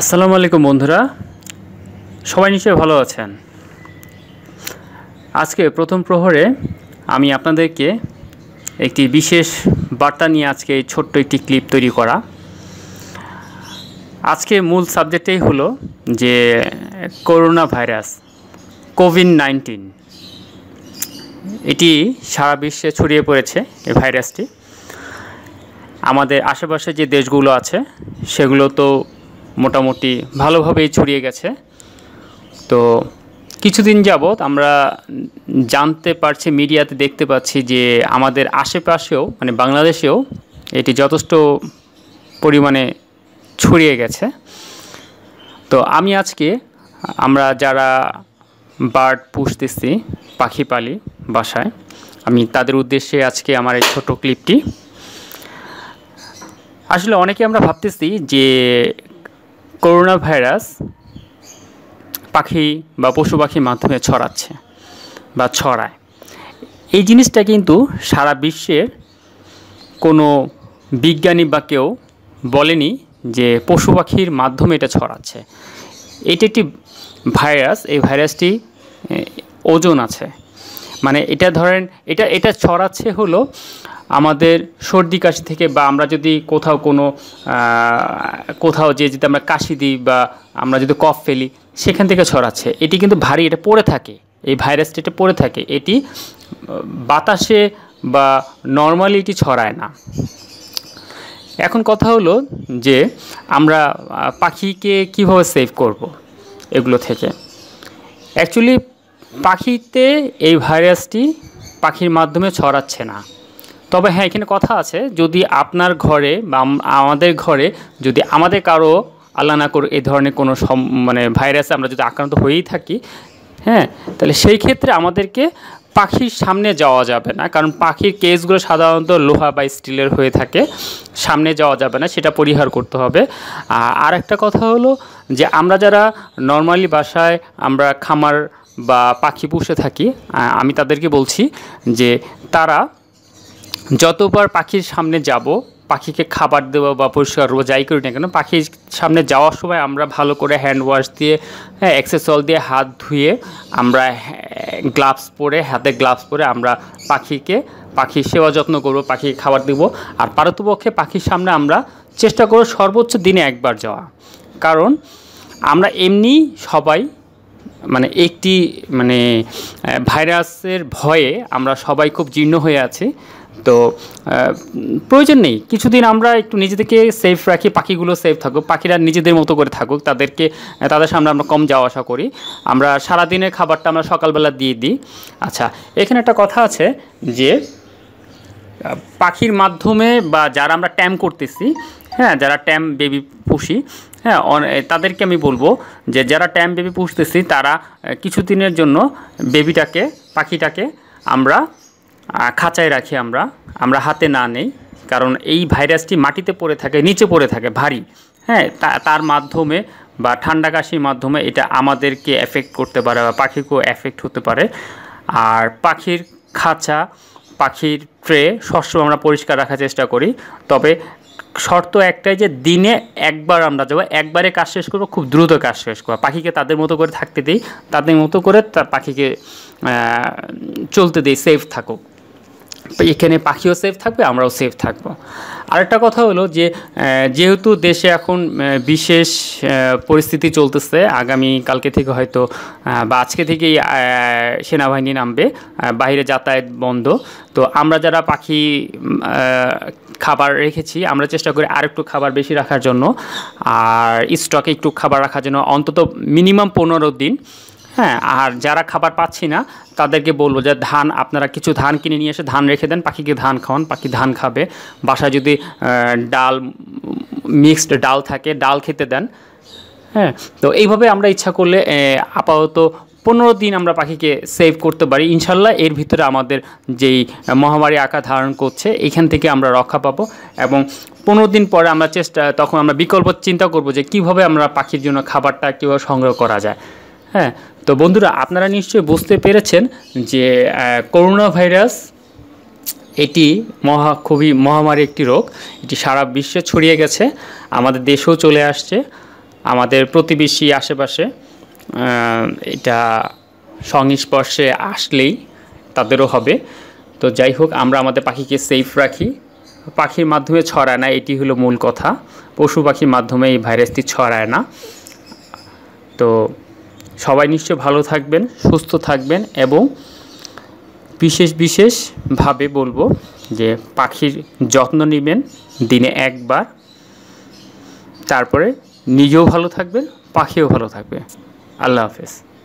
আসসালামু আলাইকুম বন্ধুরা সবাই নিশ্চয়ই ভালো আছেন আজকে প্রথম প্রহরে আমি আপনাদেরকে একটি বিশেষ বার্তা নিয়ে আজকে এই ছোট্ট একটি ক্লিপ তৈরি করা আজকে মূল সাবজেক্টেই হলো যে করোনা ভাইরাস কোভিড নাইন্টিন এটি সারা বিশ্বে ছড়িয়ে পড়েছে এই ভাইরাসটি আমাদের আশেপাশে যে দেশগুলো আছে সেগুলো তো মোটামুটি ভালোভাবেই ছড়িয়ে গেছে তো কিছুদিন যাবৎ আমরা জানতে পারছি মিডিয়াতে দেখতে পাচ্ছি যে আমাদের আশেপাশেও মানে বাংলাদেশেও এটি যথেষ্ট পরিমাণে ছড়িয়ে গেছে তো আমি আজকে আমরা যারা বার্ড পুষতেছি পাখি পালি বাসায় আমি তাদের উদ্দেশ্যে আজকে আমার এই ছোটো ক্লিপটি আসলে অনেকে আমরা ভাবতেছি যে করোনা ভাইরাস পাখি বা পশু পাখির মাধ্যমে ছড়াচ্ছে বা ছড়ায় এই জিনিসটা কিন্তু সারা বিশ্বের কোনো বিজ্ঞানী বা কেউ বলেনি যে পশু পাখির মাধ্যমে এটা ছড়াচ্ছে এটি একটি ভাইরাস এই ভাইরাসটি ওজন আছে মানে এটা ধরেন এটা এটা ছড়াচ্ছে হলো আমাদের সর্দি কাশি থেকে বা আমরা যদি কোথাও কোনো কোথাও যে যদি আমরা কাশি দিই বা আমরা যদি কফ ফেলি সেখান থেকে ছড়াচ্ছে এটি কিন্তু ভারী এটা পড়ে থাকে এই ভাইরাসটি এটা পড়ে থাকে এটি বাতাসে বা নর্মালি এটি ছড়ায় না এখন কথা হলো যে আমরা পাখিকে কিভাবে সেভ করব এগুলো থেকে অ্যাকচুয়ালি পাখিতে এই ভাইরাসটি পাখির মাধ্যমে ছড়াচ্ছে না তবে হ্যাঁ এখানে কথা আছে যদি আপনার ঘরে বা আমাদের ঘরে যদি আমাদের কারো আল্লা না করে এ ধরনের কোনো সম মানে ভাইরাসে আমরা যদি আক্রান্ত হয়েই থাকি হ্যাঁ তাহলে সেই ক্ষেত্রে আমাদেরকে পাখির সামনে যাওয়া যাবে না কারণ পাখির কেসগুলো সাধারণত লোহা বা স্টিলের হয়ে থাকে সামনে যাওয়া যাবে না সেটা পরিহার করতে হবে আর একটা কথা হলো যে আমরা যারা নর্মালি বাসায় আমরা খামার বা পাখি পুষে থাকি আমি তাদেরকে বলছি যে তারা যতবার পাখির সামনে যাব পাখিকে খাবার দেবো বা পরিষ্কার যাই করি না কেন পাখির সামনে যাওয়ার সময় আমরা ভালো করে হ্যান্ড ওয়াশ দিয়ে হ্যাঁ এক্সেসল দিয়ে হাত ধুয়ে আমরা গ্লাভস হ্যাঁ, পরে হাতে গ্লাভস পরে আমরা পাখিকে পাখির সেবা যত্ন করব পাখিকে খাবার দেব আর পারতপক্ষে পাখির সামনে আমরা চেষ্টা করব সর্বোচ্চ দিনে একবার যাওয়া কারণ আমরা এমনি সবাই মানে একটি মানে ভাইরাসের ভয়ে আমরা সবাই খুব জীর্ণ হয়ে আছি তো প্রয়োজন নেই কিছুদিন আমরা একটু নিজেদেরকে সেফ রাখি পাখিগুলো সেফ থাকুক পাখিরা নিজেদের মতো করে থাকুক তাদেরকে তাদের সামনে আমরা কম যাওয়া আসা করি আমরা সারাদিনের খাবারটা আমরা সকালবেলা দিয়ে দিই আচ্ছা এখানে একটা কথা আছে যে পাখির মাধ্যমে বা যারা আমরা ট্যাম করতেছি হ্যাঁ যারা ট্যাম বেবি পুষি হ্যাঁ তাদেরকে আমি বলবো যে যারা ট্যাম বেবি পুষতেছি তারা কিছুদিনের জন্য বেবিটাকে পাখিটাকে আমরা খাঁচায় রাখি আমরা আমরা হাতে না নেই কারণ এই ভাইরাসটি মাটিতে পড়ে থাকে নিচে পড়ে থাকে ভারী হ্যাঁ তার মাধ্যমে বা ঠান্ডা কাশির মাধ্যমে এটা আমাদেরকে এফেক্ট করতে পারে বা পাখিকেও এফেক্ট হতে পারে আর পাখির খাঁচা পাখির ট্রে সবসময় আমরা পরিষ্কার রাখার চেষ্টা করি তবে শর্ত একটাই যে দিনে একবার আমরা যাবো একবারে কাজ শেষ করবো খুব দ্রুত কাজ শেষ করবো পাখিকে তাদের মতো করে থাকতে দিই তাদের মতো করে তার পাখিকে চলতে দিই সেফ থাকুক এখানে পাখিও সেফ থাকবে আমরাও সেফ থাকবো আরেকটা কথা হলো যে যেহেতু দেশে এখন বিশেষ পরিস্থিতি চলতেছে আগামী কালকে থেকে হয়তো বা আজকে থেকেই সেনাবাহিনী নামবে বাইরে যাতায়াত বন্ধ তো আমরা যারা পাখি খাবার রেখেছি আমরা চেষ্টা করি আর একটু খাবার বেশি রাখার জন্য আর স্টকে একটু খাবার রাখার জন্য অন্তত মিনিমাম পনেরো দিন হ্যাঁ আর যারা খাবার পাচ্ছি না তাদেরকে বলবো যে ধান আপনারা কিছু ধান কিনে নিয়ে এসে ধান রেখে দেন পাখিকে ধান খাওয়ান পাখি ধান খাবে বাসায় যদি ডাল মিক্সড ডাল থাকে ডাল খেতে দেন হ্যাঁ তো এইভাবে আমরা ইচ্ছা করলে আপাতত পনেরো দিন আমরা পাখিকে সেভ করতে পারি ইনশাল্লাহ এর ভিতরে আমাদের যেই মহামারী আকার ধারণ করছে এখান থেকে আমরা রক্ষা পাবো এবং পনেরো দিন পরে আমরা চেষ্টা তখন আমরা বিকল্প চিন্তা করব যে কিভাবে আমরা পাখির জন্য খাবারটা কীভাবে সংগ্রহ করা যায় হ্যাঁ তো বন্ধুরা আপনারা নিশ্চয়ই বুঝতে পেরেছেন যে করোনা ভাইরাস এটি মহা খুবই মহামারী একটি রোগ এটি সারা বিশ্বে ছড়িয়ে গেছে আমাদের দেশেও চলে আসছে আমাদের প্রতিবেশী আশেপাশে এটা সংস্পর্শে আসলেই তাদেরও হবে তো যাই হোক আমরা আমাদের পাখিকে সেফ রাখি পাখির মাধ্যমে ছড়ায় না এটি হলো মূল কথা পশু পাখির মাধ্যমে এই ভাইরাসটি ছড়ায় না তো সবাই নিশ্চয় ভালো থাকবেন সুস্থ থাকবেন এবং বিশেষ বিশেষভাবে বলবো যে পাখির যত্ন নেবেন দিনে একবার তারপরে নিজেও ভালো থাকবেন পাখিও ভালো থাকবে আল্লাহ হাফেজ